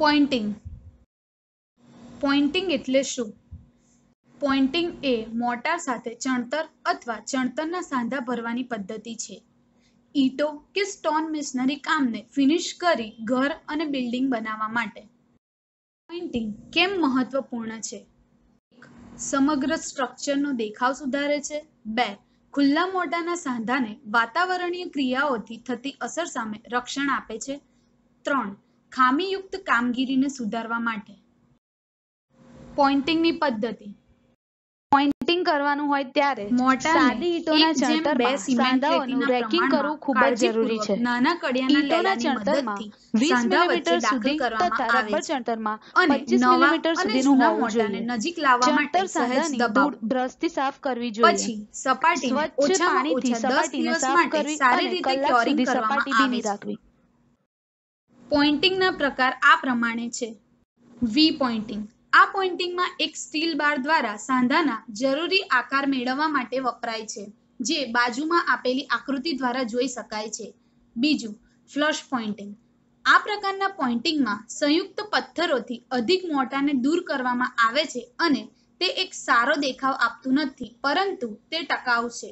Poynting Poynting એટલે શું Poynting એ મોટાર સાથે ચણતર અથવા ચણતરના સાંધા ભરવાની પદ્ધતિ છે ઈંટો કે સ્ટોન મિશનરી કામને ફિનિશ કરી ઘર અને બિલ્ડિંગ બનાવવા માટે પોઇન્ટિંગ કેમ મહત્વપૂર્ણ છે સમગ્ર સ્ટ્રક્ચરનો દેખાવ સુધારે છે બે ખુલ્લા મોટાના સાંધાને વાતાવરણીય ક્રિયાઓથી થતી અસર સામે રક્ષણ આપે છે ત્રણ ખામીયુક્ત કામગીરીને સુધારવા માટે પોઇન્ટિંગની પદ્ધતિ પોઇન્ટિંગ કરવાનું હોય ત્યારે મોટા સાદી ઈટોના ચણતર બે સિમેન્ટ રેકિંગ કરવું ખૂબ જ જરૂરી છે નાના કડિયાના ઈટોના ચણતરમાં 20 મિલીમીટર સુધી તથા રબર ચણતરમાં 25 મિલીમીટર સુધીનું હોવું જોઈએ નજીક લાવવા માટે સહેજ દબાણ બ્રશથી સાફ કરવી જોઈએ પછી સપાટીને ઓછા પાણીથી સપાટીને સાફ કરવી સારી રીતે ક્યોરિંગ કરવામાં આવે સપાટી પોઇન્ટિંગના પ્રકાર આ પ્રમાણે છે વી પોઇન્ટિંગ આ પોઇન્ટિંગમાં એક સ્ટીલ બાર દ્વારા સાંધાના જરૂરી આકાર મેળવવા માટે વપરાય છે જે બાજુમાં આપેલી આકૃતિ દ્વારા જોઈ શકાય છે બીજું ફ્લશ પોઇન્ટિંગ આ પ્રકારના પોઇન્ટિંગમાં સંયુક્ત પથ્થરોથી અધિક મોટાને દૂર કરવામાં આવે છે અને તે એક સારો દેખાવ આપતું નથી પરંતુ તે ટકાઉ છે